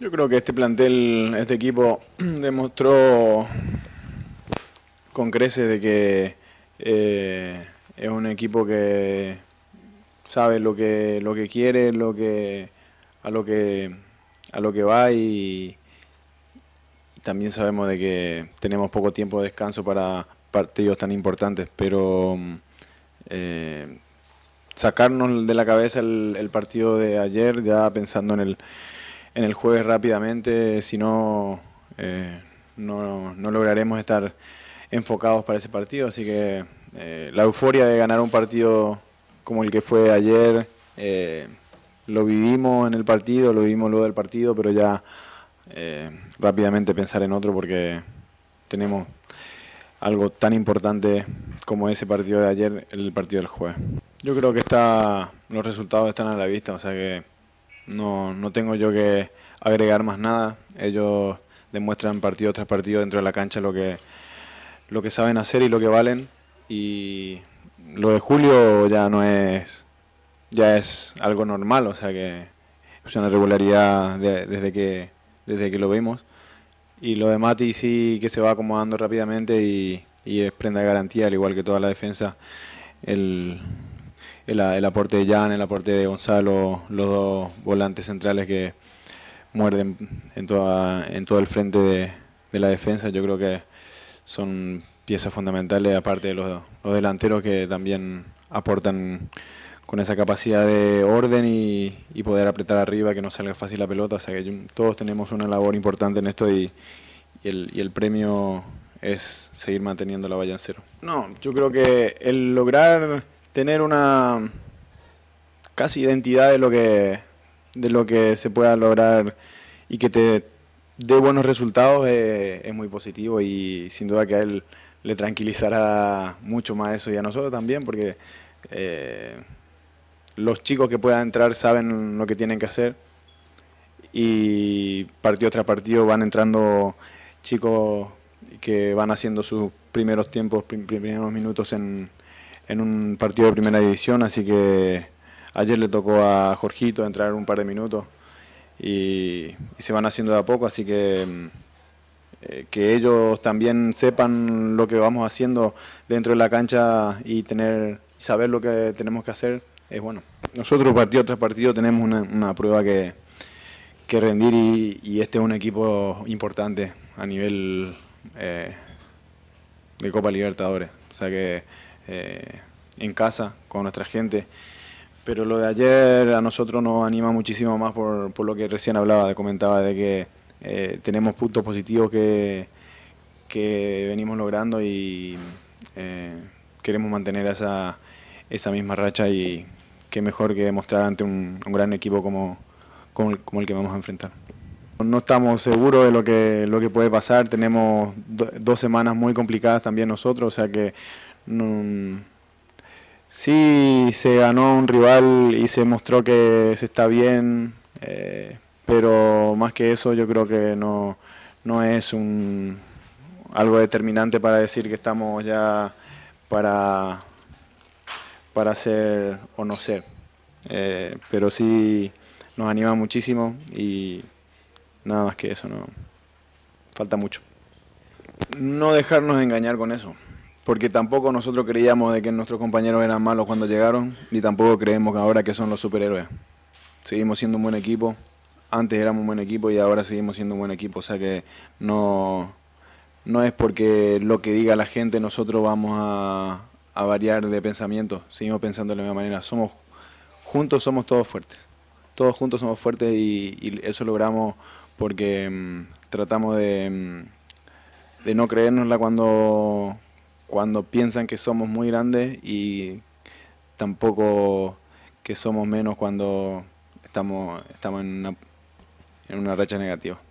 Yo creo que este plantel, este equipo demostró con creces de que eh, es un equipo que sabe lo que lo que quiere, lo que a lo que a lo que va y, también sabemos de que tenemos poco tiempo de descanso para partidos tan importantes, pero eh, sacarnos de la cabeza el partido de ayer ya pensando en el en el jueves rápidamente, si eh, no, no, lograremos estar enfocados para ese partido. Así que eh, la euforia de ganar un partido como el que fue ayer, eh, lo vivimos en el partido, lo vivimos luego del partido, pero ya rápidamente pensar en otro porque tenemos algo tan importante como ese partido de ayer, el partido del jueves. Yo creo que está, los resultados están a la vista, o sea que no, no tengo yo que agregar más nada. Ellos demuestran partido tras partido dentro de la cancha lo que, lo que saben hacer y lo que valen. Y lo de Julio ya no es, ya es algo normal, o sea que es una regularidad desde, que, desde que lo vimos. Y lo de Mati sí que se va acomodando rápidamente y, es prenda de garantía, al igual que toda la defensa. El, el, el, aporte de Jan, el aporte de Gonzalo, los dos volantes centrales que muerden en, toda, en todo el frente de, la defensa, yo creo que son piezas fundamentales, aparte de los, los delanteros que también aportan con esa capacidad de orden y, y, poder apretar arriba, que no salga fácil la pelota. O sea que todos tenemos una labor importante en esto y, y, el, y, el, premio es seguir manteniendo la valla cero. No, yo creo que el lograr tener una casi identidad de lo que, de lo que se pueda lograr y que te dé buenos resultados eh, es muy positivo y sin duda que a él le tranquilizará mucho más eso y a nosotros también porque eh, los chicos que puedan entrar saben lo que tienen que hacer y partido tras partido van entrando chicos que van haciendo sus primeros tiempos, primeros minutos en, en un partido de primera división, así que ayer le tocó a Jorgito entrar un par de minutos y, se van haciendo de a poco, así que mm, eh, que ellos también sepan lo que vamos haciendo dentro de la cancha y tener saber lo que tenemos que hacer es bueno. Nosotros partido tras partido tenemos una, prueba que, rendir y, este es un equipo importante a nivel eh, de Copa Libertadores. O sea que eh, en casa con nuestra gente. Pero lo de ayer a nosotros nos anima muchísimo más por, por lo que recién hablaba, comentaba de que eh, tenemos puntos positivos que, que venimos logrando y eh, queremos mantener esa, esa misma racha y qué mejor que demostrar ante un, gran equipo como, como el, que vamos a enfrentar. No estamos seguros de lo que, lo que puede pasar, tenemos dos semanas muy complicadas también nosotros, o sea que no, sí se ganó un rival y se mostró que se está bien, eh, pero más que eso yo creo que no, es un, algo determinante para decir que estamos ya para, para ser o no ser. Eh, pero sí nos anima muchísimo y nada más que eso, no falta mucho. No dejarnos engañar con eso porque tampoco nosotros creíamos de que nuestros compañeros eran malos cuando llegaron, ni tampoco creemos que ahora que son los superhéroes. Seguimos siendo un buen equipo, antes éramos un buen equipo y ahora seguimos siendo un buen equipo, o sea que no, no es porque lo que diga la gente nosotros vamos a, variar de pensamiento, seguimos pensando de la misma manera, somos juntos somos todos fuertes, todos juntos somos fuertes y, eso logramos porque mm, tratamos de, mm, de no creérnosla cuando cuando piensan que somos muy grandes y tampoco que somos menos cuando estamos, estamos en, una, en una racha negativa.